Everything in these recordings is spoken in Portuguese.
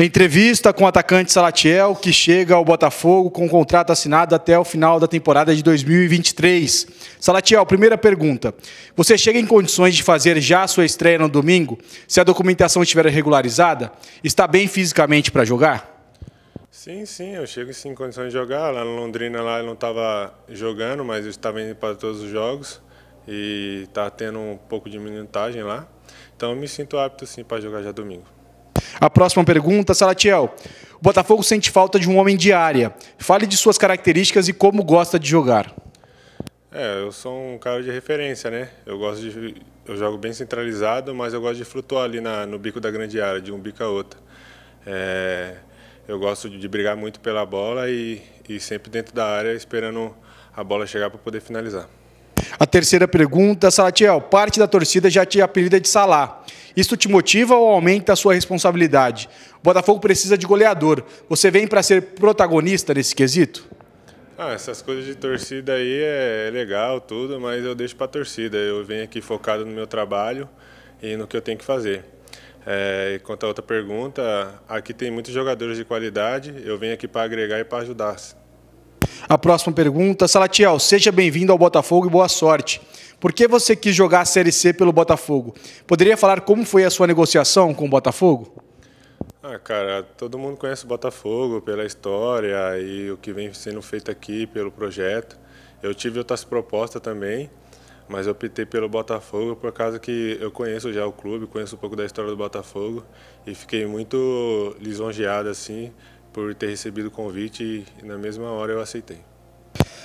Entrevista com o atacante Salatiel, que chega ao Botafogo com o contrato assinado até o final da temporada de 2023. Salatiel, primeira pergunta. Você chega em condições de fazer já a sua estreia no domingo, se a documentação estiver regularizada? Está bem fisicamente para jogar? Sim, sim, eu chego sim, em condições de jogar. Lá na Londrina lá eu não estava jogando, mas eu estava indo para todos os jogos e está tendo um pouco de minutagem lá. Então eu me sinto apto sim para jogar já domingo. A próxima pergunta, Salatiel. O Botafogo sente falta de um homem de área. Fale de suas características e como gosta de jogar. É, eu sou um cara de referência, né? Eu gosto de. Eu jogo bem centralizado, mas eu gosto de flutuar ali na, no bico da grande área, de um bico a outro. É, eu gosto de brigar muito pela bola e, e sempre dentro da área, esperando a bola chegar para poder finalizar. A terceira pergunta, Salatiel, parte da torcida já te apelida de Salá. Isso te motiva ou aumenta a sua responsabilidade? O Botafogo precisa de goleador. Você vem para ser protagonista nesse quesito? Ah, essas coisas de torcida aí é legal, tudo, mas eu deixo para a torcida. Eu venho aqui focado no meu trabalho e no que eu tenho que fazer. É, quanto à outra pergunta, aqui tem muitos jogadores de qualidade. Eu venho aqui para agregar e para ajudar. A próxima pergunta, Salatiel, seja bem-vindo ao Botafogo e boa sorte. Por que você quis jogar a Série C pelo Botafogo? Poderia falar como foi a sua negociação com o Botafogo? Ah, cara, todo mundo conhece o Botafogo pela história e o que vem sendo feito aqui pelo projeto. Eu tive outras propostas também, mas eu optei pelo Botafogo por causa que eu conheço já o clube, conheço um pouco da história do Botafogo e fiquei muito lisonjeado assim por ter recebido o convite e na mesma hora eu aceitei.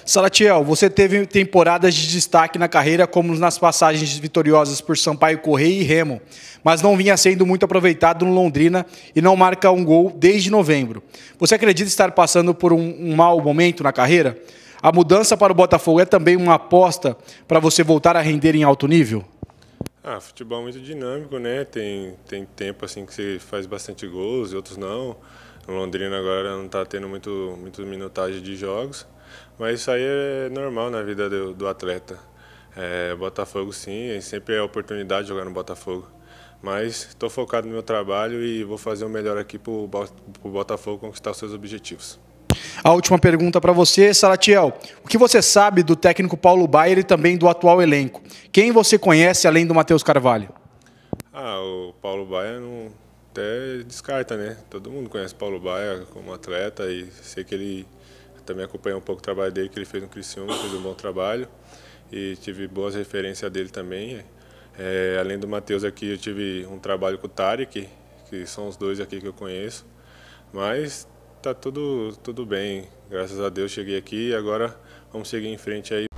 Salatiel, você teve temporadas de destaque na carreira, como nas passagens vitoriosas por Sampaio Correia e Remo, mas não vinha sendo muito aproveitado no Londrina e não marca um gol desde novembro. Você acredita estar passando por um, um mau momento na carreira? A mudança para o Botafogo é também uma aposta para você voltar a render em alto nível? Ah, futebol é muito dinâmico, né? Tem, tem tempo assim que você faz bastante gols e outros não. Londrina agora não está tendo muito, muito minutagem de jogos, mas isso aí é normal na vida do, do atleta. É, Botafogo sim, é sempre é oportunidade jogar no Botafogo. Mas estou focado no meu trabalho e vou fazer o melhor aqui para o Botafogo conquistar os seus objetivos. A última pergunta para você, Salatiel. O que você sabe do técnico Paulo Baier e também do atual elenco? Quem você conhece além do Matheus Carvalho? Ah, o Paulo Baier não, até descarta, né? Todo mundo conhece Paulo Baia como atleta e sei que ele também acompanhou um pouco o trabalho dele que ele fez no Criciúma, fez um bom trabalho e tive boas referências dele também. É, além do Matheus aqui, eu tive um trabalho com o Tarek, que são os dois aqui que eu conheço. Mas tá tudo, tudo bem, graças a Deus cheguei aqui e agora vamos seguir em frente aí.